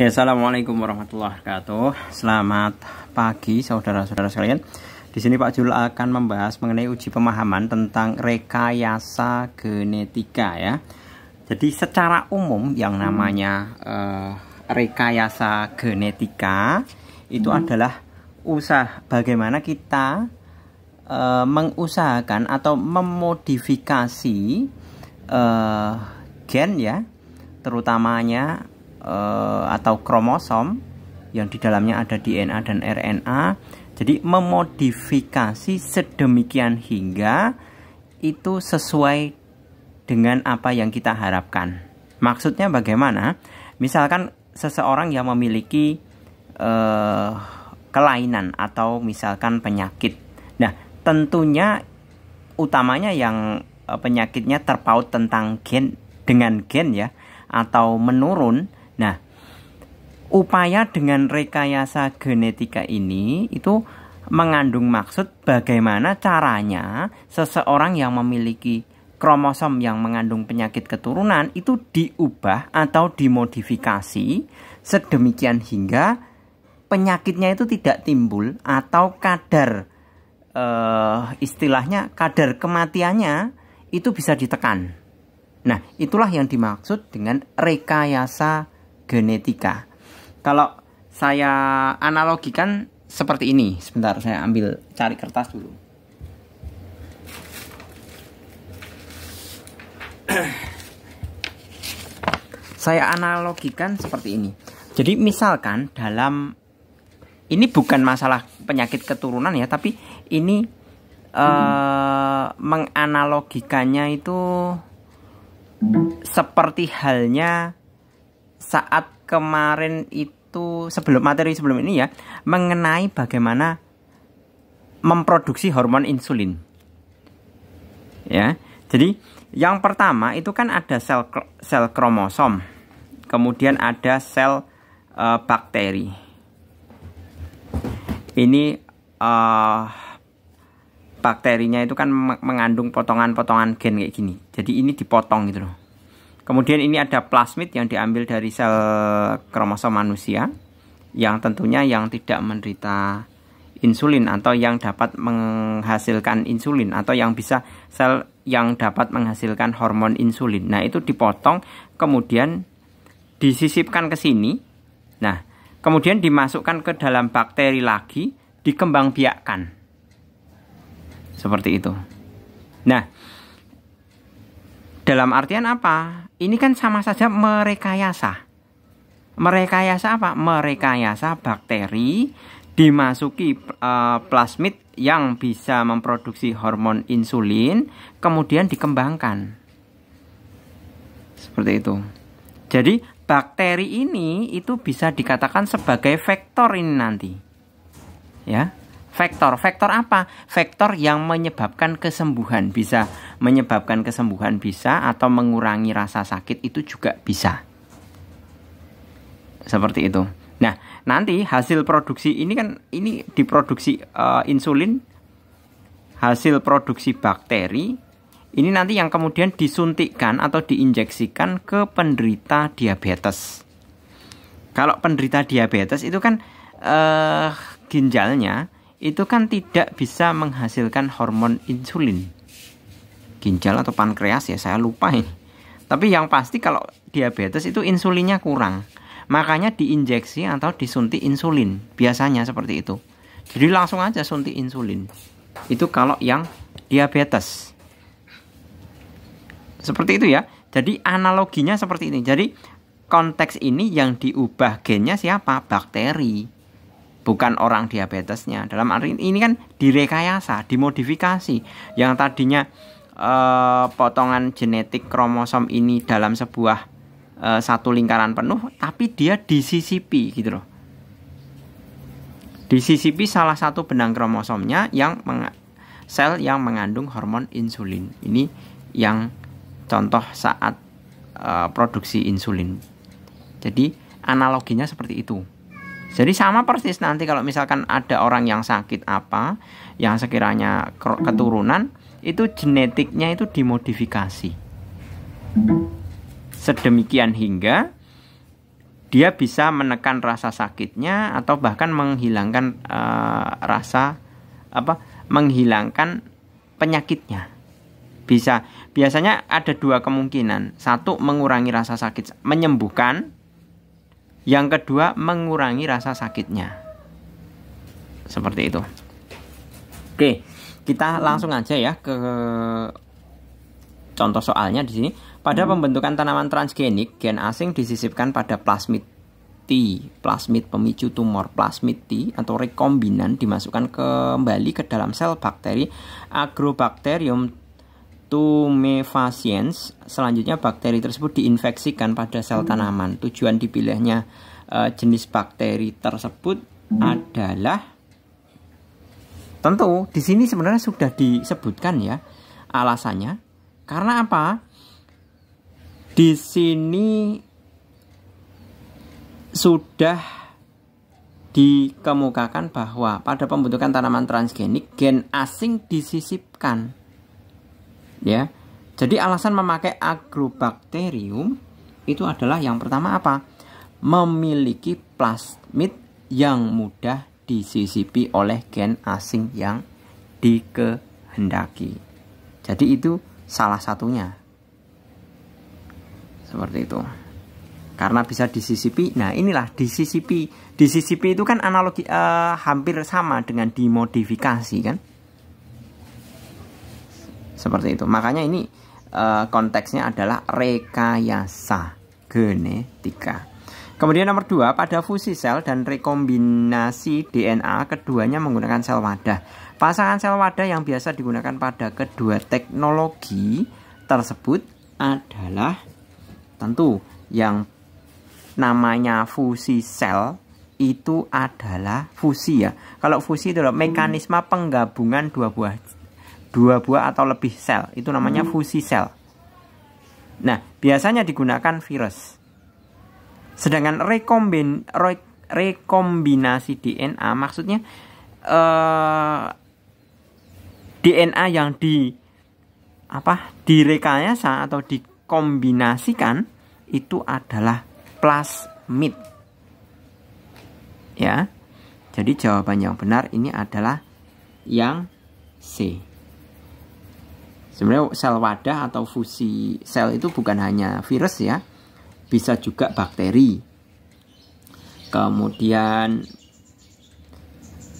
Oke, assalamualaikum warahmatullahi wabarakatuh. Selamat pagi, saudara-saudara sekalian. Di sini Pak Jul akan membahas mengenai uji pemahaman tentang rekayasa genetika ya. Jadi secara umum yang hmm. namanya uh, rekayasa genetika itu hmm. adalah usaha bagaimana kita uh, mengusahakan atau memodifikasi uh, gen ya, terutamanya Eh, atau kromosom yang di dalamnya ada DNA dan RNA. Jadi memodifikasi sedemikian hingga itu sesuai dengan apa yang kita harapkan. Maksudnya bagaimana? Misalkan seseorang yang memiliki eh, kelainan atau misalkan penyakit. Nah, tentunya utamanya yang eh, penyakitnya terpaut tentang gen dengan gen ya atau menurun Nah, upaya dengan rekayasa genetika ini itu mengandung maksud bagaimana caranya seseorang yang memiliki kromosom yang mengandung penyakit keturunan itu diubah atau dimodifikasi sedemikian hingga penyakitnya itu tidak timbul atau kadar eh, istilahnya kadar kematiannya itu bisa ditekan. Nah, itulah yang dimaksud dengan rekayasa genetika. Kalau saya analogikan seperti ini, sebentar saya ambil cari kertas dulu. saya analogikan seperti ini. Jadi misalkan dalam ini bukan masalah penyakit keturunan ya, tapi ini hmm. eh, menganalogikannya itu seperti halnya saat kemarin itu sebelum materi sebelum ini ya mengenai bagaimana memproduksi hormon insulin. Ya. Jadi yang pertama itu kan ada sel sel kromosom. Kemudian ada sel uh, bakteri. Ini uh, bakterinya itu kan mengandung potongan-potongan gen kayak gini. Jadi ini dipotong gitu loh. Kemudian ini ada plasmid yang diambil dari sel kromosom manusia yang tentunya yang tidak menderita insulin atau yang dapat menghasilkan insulin atau yang bisa sel yang dapat menghasilkan hormon insulin. Nah, itu dipotong kemudian disisipkan ke sini. Nah, kemudian dimasukkan ke dalam bakteri lagi, dikembangbiakkan. Seperti itu. Nah, dalam artian apa? Ini kan sama saja merekayasa. Merekayasa apa? Merekayasa bakteri dimasuki uh, plasmid yang bisa memproduksi hormon insulin kemudian dikembangkan. Seperti itu. Jadi bakteri ini itu bisa dikatakan sebagai vektor ini nanti. Ya faktor Vektor apa? Faktor yang menyebabkan kesembuhan bisa menyebabkan kesembuhan bisa atau mengurangi rasa sakit itu juga bisa. Seperti itu. Nah, nanti hasil produksi ini kan ini diproduksi uh, insulin hasil produksi bakteri ini nanti yang kemudian disuntikkan atau diinjeksikan ke penderita diabetes. Kalau penderita diabetes itu kan uh, ginjalnya itu kan tidak bisa menghasilkan hormon insulin ginjal atau pankreas ya saya lupa ini tapi yang pasti kalau diabetes itu insulinnya kurang makanya diinjeksi atau disuntik insulin biasanya seperti itu jadi langsung aja suntik insulin itu kalau yang diabetes seperti itu ya jadi analoginya seperti ini jadi konteks ini yang diubah gennya siapa bakteri bukan orang diabetesnya. Dalam arti ini kan direkayasa, dimodifikasi. Yang tadinya eh, potongan genetik kromosom ini dalam sebuah eh, satu lingkaran penuh, tapi dia disisipi gitu loh. Disisipi salah satu benang kromosomnya yang sel yang mengandung hormon insulin. Ini yang contoh saat eh, produksi insulin. Jadi analoginya seperti itu. Jadi sama persis nanti kalau misalkan ada orang yang sakit apa, yang sekiranya keturunan itu genetiknya itu dimodifikasi. Sedemikian hingga dia bisa menekan rasa sakitnya atau bahkan menghilangkan uh, rasa apa menghilangkan penyakitnya bisa biasanya ada dua kemungkinan satu mengurangi rasa sakit menyembuhkan yang kedua, mengurangi rasa sakitnya. Seperti itu. Oke, kita langsung aja ya ke contoh soalnya di sini. Pada hmm. pembentukan tanaman transgenik, gen asing disisipkan pada plasmid T, plasmid pemicu tumor plasmid T atau rekombinan dimasukkan kembali ke dalam sel bakteri Agrobacterium tumefaciens, Selanjutnya bakteri tersebut diinfeksikan pada sel tanaman. Tujuan dipilihnya uh, jenis bakteri tersebut adalah tentu di sini sebenarnya sudah disebutkan ya alasannya. Karena apa? Di sini sudah dikemukakan bahwa pada pembentukan tanaman transgenik gen asing disisipkan ya jadi alasan memakai agrobakterium itu adalah yang pertama apa memiliki plasmid yang mudah disisipi oleh gen asing yang dikehendaki jadi itu salah satunya seperti itu karena bisa disisipi. Nah, inilah disisipi. Disisipi itu kan analogi eh, hampir sama dengan dimodifikasi kan seperti itu makanya ini uh, konteksnya adalah rekayasa genetika kemudian nomor dua pada fusi sel dan rekombinasi DNA keduanya menggunakan sel wadah pasangan sel wadah yang biasa digunakan pada kedua teknologi tersebut adalah tentu yang namanya fusi sel itu adalah fusi ya. Kalau fusi itu adalah mekanisme penggabungan dua buah dua buah atau lebih sel. Itu namanya hmm. fusi sel. Nah, biasanya digunakan virus. Sedangkan rekombin, re, rekombinasi DNA maksudnya eh, DNA yang di apa direkayasa atau dikombinasikan itu adalah plasmid. Ya. Jadi jawaban yang benar ini adalah yang C. Sebenarnya sel wadah atau fusi sel itu bukan hanya virus ya, bisa juga bakteri. Kemudian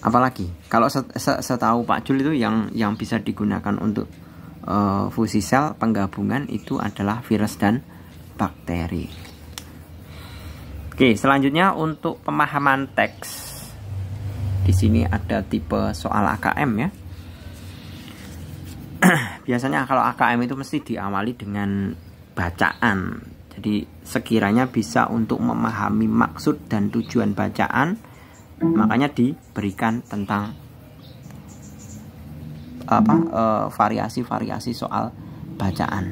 apalagi? Kalau setahu Pak Jul itu yang yang bisa digunakan untuk uh, fusi sel penggabungan itu adalah virus dan bakteri. Oke, selanjutnya untuk pemahaman teks. Di sini ada tipe soal AKM ya. biasanya kalau AKM itu mesti diawali dengan bacaan jadi sekiranya bisa untuk memahami maksud dan tujuan bacaan makanya diberikan tentang apa eh, variasi-variasi e, soal bacaan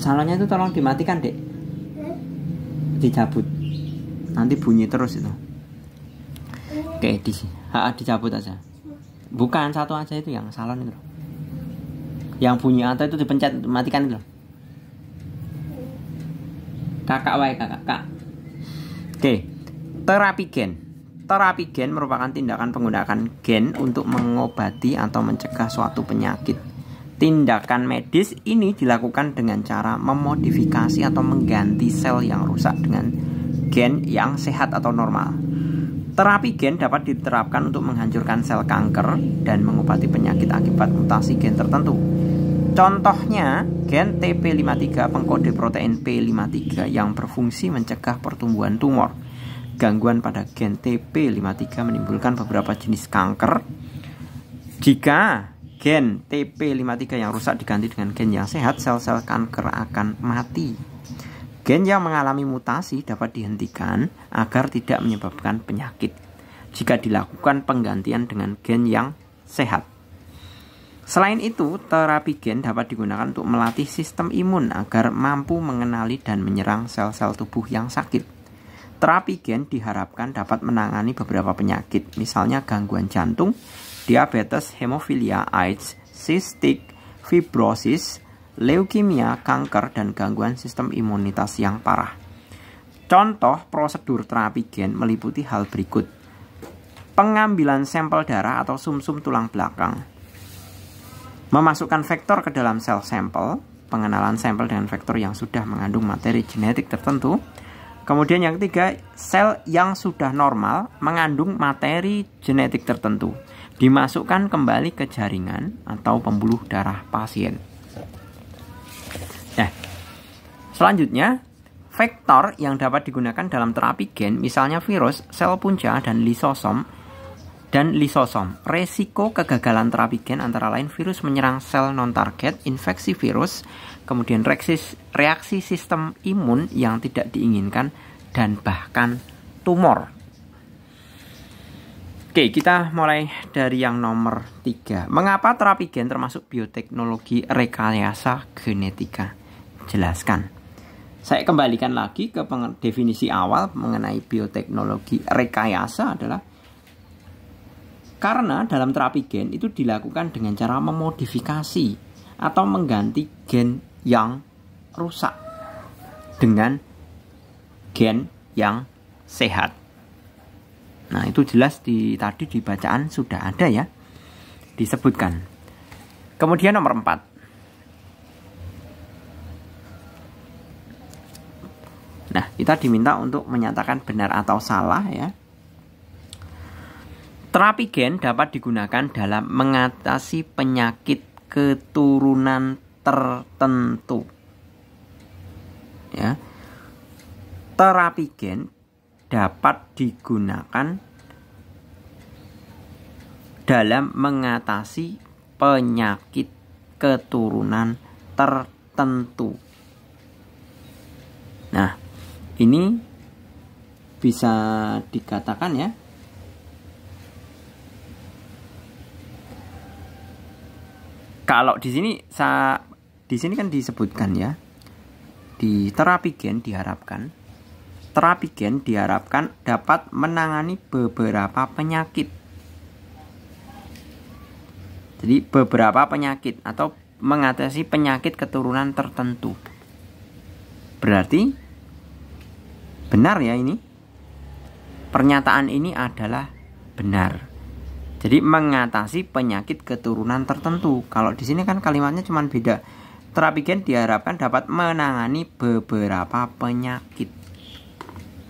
salonnya itu tolong dimatikan dek dicabut nanti bunyi terus itu oke di, ha, dicabut aja bukan satu aja itu yang salon itu yang bunyi atau itu dipencet matikan itu kakak wae kakak kak. oke terapi gen terapi gen merupakan tindakan penggunaan gen untuk mengobati atau mencegah suatu penyakit Tindakan medis ini dilakukan dengan cara memodifikasi atau mengganti sel yang rusak dengan gen yang sehat atau normal. Terapi gen dapat diterapkan untuk menghancurkan sel kanker dan mengobati penyakit akibat mutasi gen tertentu. Contohnya, gen TP53 pengkode protein P53 yang berfungsi mencegah pertumbuhan tumor. Gangguan pada gen TP53 menimbulkan beberapa jenis kanker. Jika gen TP53 yang rusak diganti dengan gen yang sehat, sel-sel kanker akan mati Gen yang mengalami mutasi dapat dihentikan agar tidak menyebabkan penyakit jika dilakukan penggantian dengan gen yang sehat. Selain itu, terapi gen dapat digunakan untuk melatih sistem imun agar mampu mengenali dan menyerang sel-sel tubuh yang sakit. Terapi gen diharapkan dapat menangani beberapa penyakit, misalnya gangguan jantung, diabetes, hemofilia, AIDS, cystic fibrosis, leukemia, kanker, dan gangguan sistem imunitas yang parah. Contoh prosedur terapi gen meliputi hal berikut. Pengambilan sampel darah atau sumsum -sum tulang belakang. Memasukkan vektor ke dalam sel sampel, pengenalan sampel dengan vektor yang sudah mengandung materi genetik tertentu. Kemudian yang ketiga, sel yang sudah normal mengandung materi genetik tertentu dimasukkan kembali ke jaringan atau pembuluh darah pasien. Selanjutnya, vektor yang dapat digunakan dalam terapi gen, misalnya virus, sel punca, dan lisosom, dan lisosom. Resiko kegagalan terapi gen antara lain virus menyerang sel non-target, infeksi virus, kemudian reaksi, sistem imun yang tidak diinginkan, dan bahkan tumor. Oke, kita mulai dari yang nomor 3. Mengapa terapi gen termasuk bioteknologi rekayasa genetika? Jelaskan. Saya kembalikan lagi ke definisi awal mengenai bioteknologi rekayasa adalah karena dalam terapi gen itu dilakukan dengan cara memodifikasi atau mengganti gen yang rusak dengan gen yang sehat. Nah, itu jelas di tadi di bacaan sudah ada ya disebutkan. Kemudian nomor 4. Nah, kita diminta untuk menyatakan benar atau salah ya. Terapi gen dapat digunakan dalam mengatasi penyakit keturunan tertentu. Ya. Terapi gen dapat digunakan dalam mengatasi penyakit keturunan tertentu. Nah, ini bisa dikatakan ya kalau di sini sa di sini kan disebutkan ya di terapi gen diharapkan terapi gen diharapkan dapat menangani beberapa penyakit jadi beberapa penyakit atau mengatasi penyakit keturunan tertentu berarti Benar ya ini? Pernyataan ini adalah benar. Jadi mengatasi penyakit keturunan tertentu. Kalau di sini kan kalimatnya cuma beda. Terapi gen diharapkan dapat menangani beberapa penyakit.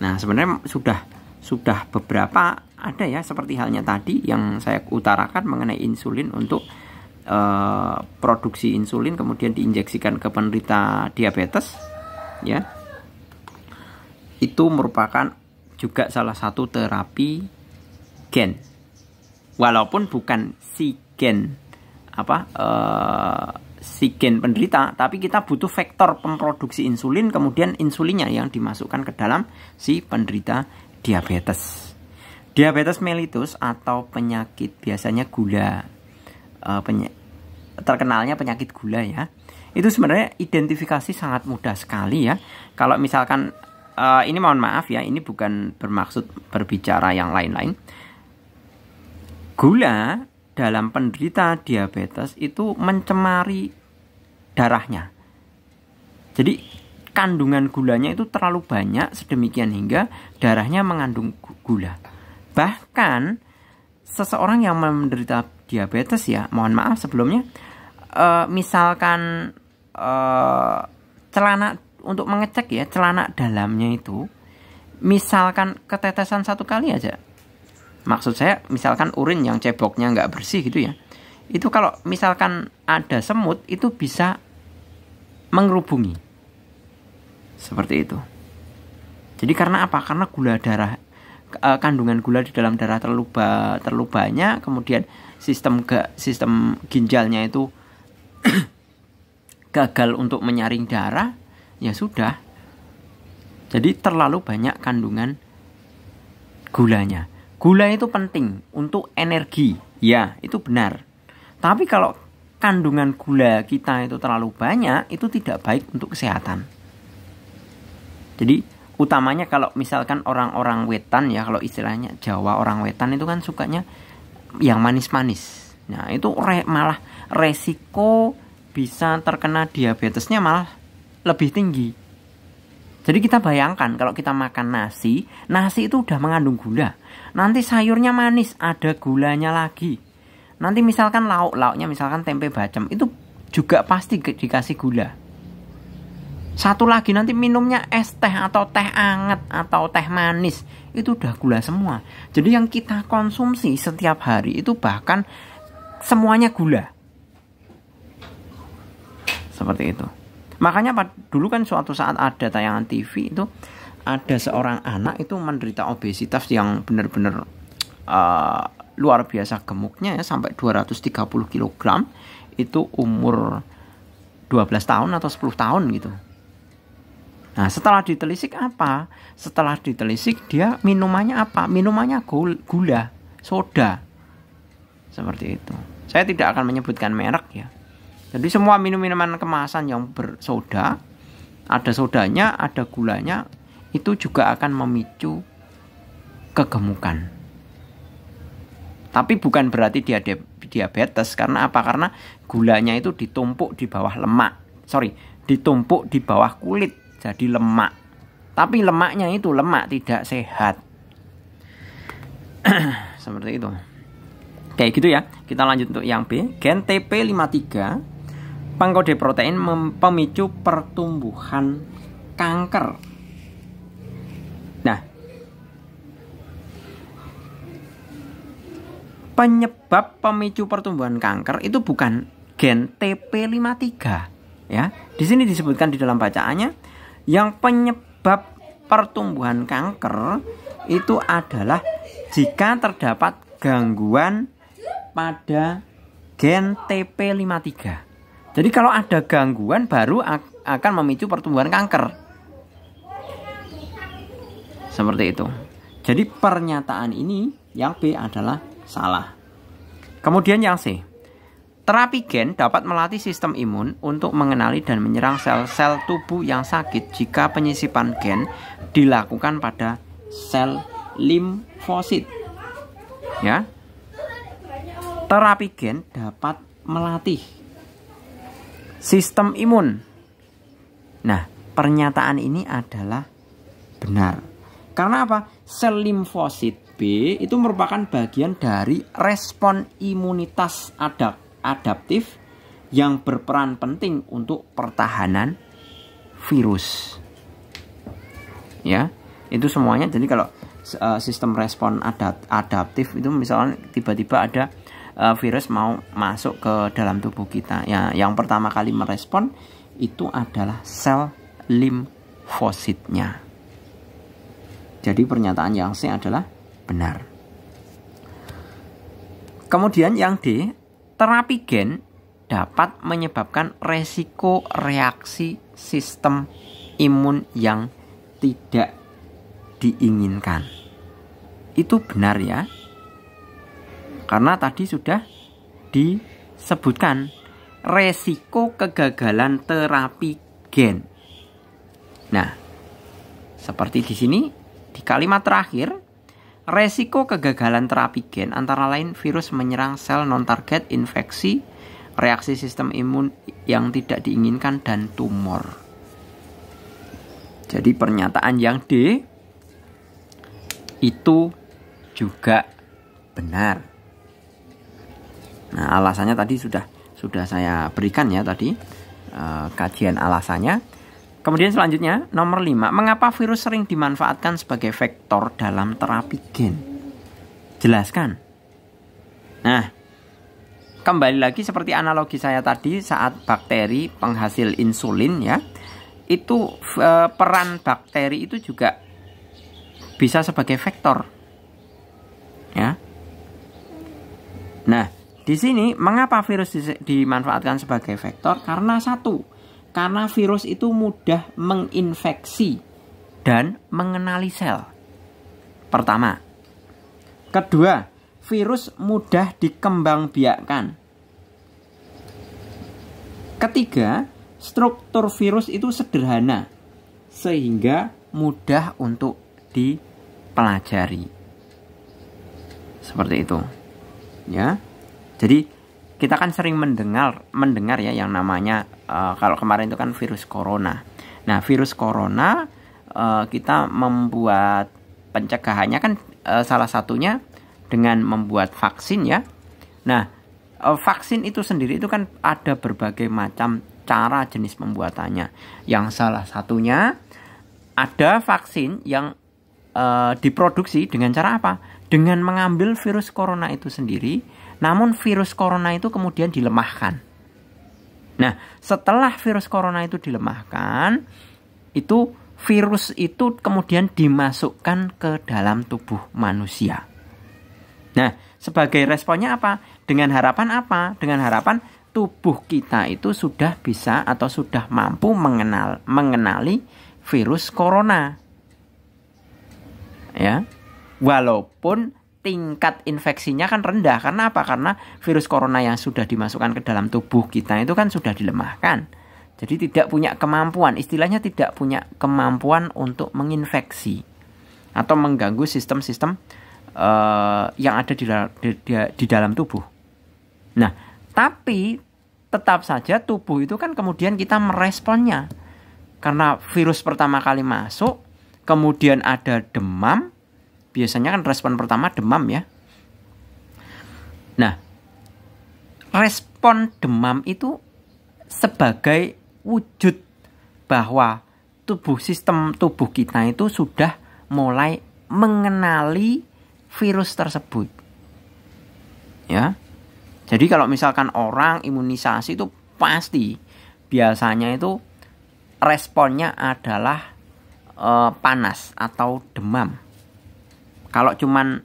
Nah, sebenarnya sudah sudah beberapa ada ya seperti halnya tadi yang saya utarakan mengenai insulin untuk e, produksi insulin kemudian diinjeksikan ke penderita diabetes ya itu merupakan juga salah satu terapi gen. Walaupun bukan si gen apa uh, si gen penderita, tapi kita butuh vektor pemproduksi insulin kemudian insulinnya yang dimasukkan ke dalam si penderita diabetes. Diabetes mellitus atau penyakit biasanya gula uh, eh, peny terkenalnya penyakit gula ya. Itu sebenarnya identifikasi sangat mudah sekali ya. Kalau misalkan Eh, ini mohon maaf ya, ini bukan bermaksud berbicara yang lain-lain. Gula dalam penderita diabetes itu mencemari darahnya. Jadi kandungan gulanya itu terlalu banyak sedemikian hingga darahnya mengandung gula. Bahkan seseorang yang menderita diabetes ya, mohon maaf sebelumnya, uh, misalkan uh, celana untuk mengecek ya celana dalamnya itu misalkan ketetesan satu kali aja maksud saya misalkan urin yang ceboknya nggak bersih gitu ya itu kalau misalkan ada semut itu bisa mengerubungi seperti itu jadi karena apa karena gula darah eh, kandungan gula di dalam darah terlalu ba, terlalu banyak kemudian sistem ga, sistem ginjalnya itu gagal untuk menyaring darah ya sudah. Jadi terlalu banyak kandungan gulanya. Gula itu penting untuk energi, ya itu benar. Tapi kalau kandungan gula kita itu terlalu banyak, itu tidak baik untuk kesehatan. Jadi utamanya kalau misalkan orang-orang wetan ya kalau istilahnya Jawa orang wetan itu kan sukanya yang manis-manis. Nah, itu re, malah resiko bisa terkena diabetesnya malah lebih tinggi. Jadi kita bayangkan kalau kita makan nasi, nasi itu udah mengandung gula. Nanti sayurnya manis, ada gulanya lagi. Nanti misalkan lauk, lauknya misalkan tempe bacem, itu juga pasti dikasih gula. Satu lagi nanti minumnya es teh atau teh anget atau teh manis, itu udah gula semua. Jadi yang kita konsumsi setiap hari itu bahkan semuanya gula. Seperti itu. Makanya dulu kan suatu saat ada tayangan TV itu ada seorang anak itu menderita obesitas yang benar-benar uh, luar biasa gemuknya ya sampai 230 kg itu umur 12 tahun atau 10 tahun gitu. Nah, setelah ditelisik apa? Setelah ditelisik dia minumannya apa? Minumannya gula, soda. Seperti itu. Saya tidak akan menyebutkan merek ya. Jadi semua minum-minuman kemasan yang bersoda, ada sodanya, ada gulanya, itu juga akan memicu kegemukan. Tapi bukan berarti dia diabetes karena apa? Karena gulanya itu ditumpuk di bawah lemak. Sorry, ditumpuk di bawah kulit jadi lemak. Tapi lemaknya itu lemak tidak sehat. Seperti itu. Kayak gitu ya. Kita lanjut untuk yang B. Gen TP53 kode protein pemicu pertumbuhan kanker. Nah, penyebab pemicu pertumbuhan kanker itu bukan gen TP53 ya. Di sini disebutkan di dalam bacaannya yang penyebab pertumbuhan kanker itu adalah jika terdapat gangguan pada gen TP53. Jadi kalau ada gangguan baru akan memicu pertumbuhan kanker. Seperti itu. Jadi pernyataan ini yang B adalah salah. Kemudian yang C. Terapi gen dapat melatih sistem imun untuk mengenali dan menyerang sel-sel tubuh yang sakit jika penyisipan gen dilakukan pada sel limfosit. Ya. Terapi gen dapat melatih sistem imun. Nah, pernyataan ini adalah benar. Karena apa? Sel limfosit B itu merupakan bagian dari respon imunitas adap adaptif yang berperan penting untuk pertahanan virus. Ya, itu semuanya. Jadi kalau eh, sistem respon adapt adaptif itu misalnya tiba-tiba ada Eh, virus mau masuk ke dalam tubuh kita. Ya, yang pertama kali merespon itu adalah sel limfositnya. Jadi pernyataan yang C adalah benar. Kemudian yang D, terapi gen dapat menyebabkan resiko reaksi sistem imun yang tidak diinginkan. Itu benar ya. Karena tadi sudah disebutkan resiko kegagalan terapi gen. Nah, seperti di sini di kalimat terakhir, resiko kegagalan terapi gen antara lain virus menyerang sel non-target, infeksi, reaksi sistem imun yang tidak diinginkan dan tumor. Jadi pernyataan yang D itu juga benar. Nah, alasannya tadi sudah sudah saya berikan ya tadi e, kajian alasannya. Kemudian selanjutnya nomor 5, mengapa virus sering dimanfaatkan sebagai vektor dalam terapi gen? Jelaskan. Nah, kembali lagi seperti analogi saya tadi saat bakteri penghasil insulin ya. Itu e, peran bakteri itu juga bisa sebagai vektor. Ya. Nah, di sini, mengapa virus dimanfaatkan sebagai vektor? Karena satu, karena virus itu mudah menginfeksi dan mengenali sel. Pertama, kedua, virus mudah dikembangbiakkan. Ketiga, struktur virus itu sederhana sehingga mudah untuk dipelajari. Seperti itu. Ya. Jadi kita kan sering mendengar mendengar ya yang namanya uh, kalau kemarin itu kan virus corona. Nah, virus corona uh, kita membuat pencegahannya kan uh, salah satunya dengan membuat vaksin ya. Nah, uh, vaksin itu sendiri itu kan ada berbagai macam cara jenis pembuatannya. Yang salah satunya ada vaksin yang uh, diproduksi dengan cara apa? Dengan mengambil virus corona itu sendiri, namun virus corona itu kemudian dilemahkan. Nah, setelah virus corona itu dilemahkan, itu virus itu kemudian dimasukkan ke dalam tubuh manusia. Nah, sebagai responnya apa? Dengan harapan apa? Dengan harapan tubuh kita itu sudah bisa atau sudah mampu mengenal mengenali virus corona. Ya. Walaupun tingkat infeksinya kan rendah karena apa? Karena virus corona yang sudah dimasukkan ke dalam tubuh kita itu kan sudah dilemahkan. Jadi tidak punya kemampuan, istilahnya tidak punya kemampuan untuk menginfeksi atau mengganggu sistem-sistem uh, yang ada di, di, di, di dalam tubuh. Nah, tapi tetap saja tubuh itu kan kemudian kita meresponnya karena virus pertama kali masuk, kemudian ada demam, biasanya kan respon pertama demam ya. Nah, respon demam itu sebagai wujud bahwa tubuh sistem tubuh kita itu sudah mulai mengenali virus tersebut. Ya. Jadi kalau misalkan orang imunisasi itu pasti biasanya itu responnya adalah e, panas atau demam kalau cuman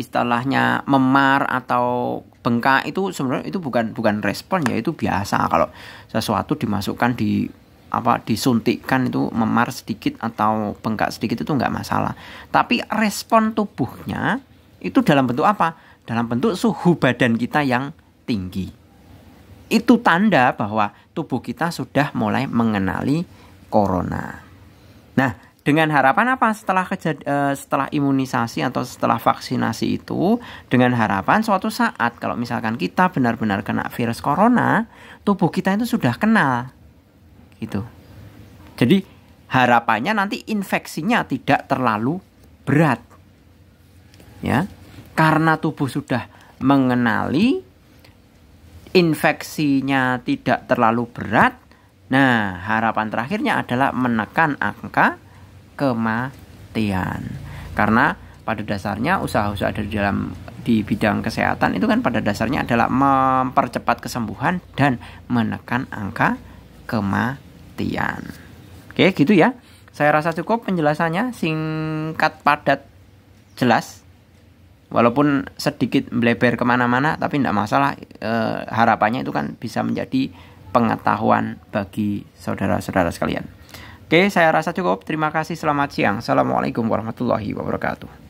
istilahnya memar atau bengkak itu sebenarnya itu bukan bukan respon ya itu biasa kalau sesuatu dimasukkan di apa disuntikkan itu memar sedikit atau bengkak sedikit itu nggak masalah tapi respon tubuhnya itu dalam bentuk apa dalam bentuk suhu badan kita yang tinggi itu tanda bahwa tubuh kita sudah mulai mengenali corona nah dengan harapan apa setelah kejad, uh, setelah imunisasi atau setelah vaksinasi itu dengan harapan suatu saat kalau misalkan kita benar-benar kena virus corona tubuh kita itu sudah kenal gitu jadi harapannya nanti infeksinya tidak terlalu berat ya karena tubuh sudah mengenali infeksinya tidak terlalu berat nah harapan terakhirnya adalah menekan angka kematian. Karena pada dasarnya usaha-usaha di dalam di bidang kesehatan itu kan pada dasarnya adalah mempercepat kesembuhan dan menekan angka kematian. Oke, gitu ya. Saya rasa cukup penjelasannya singkat, padat, jelas. Walaupun sedikit melebar kemana-mana, tapi tidak masalah. E, harapannya itu kan bisa menjadi pengetahuan bagi saudara-saudara sekalian. Oke, saya rasa cukup. Terima kasih. Selamat siang. Assalamualaikum warahmatullahi wabarakatuh.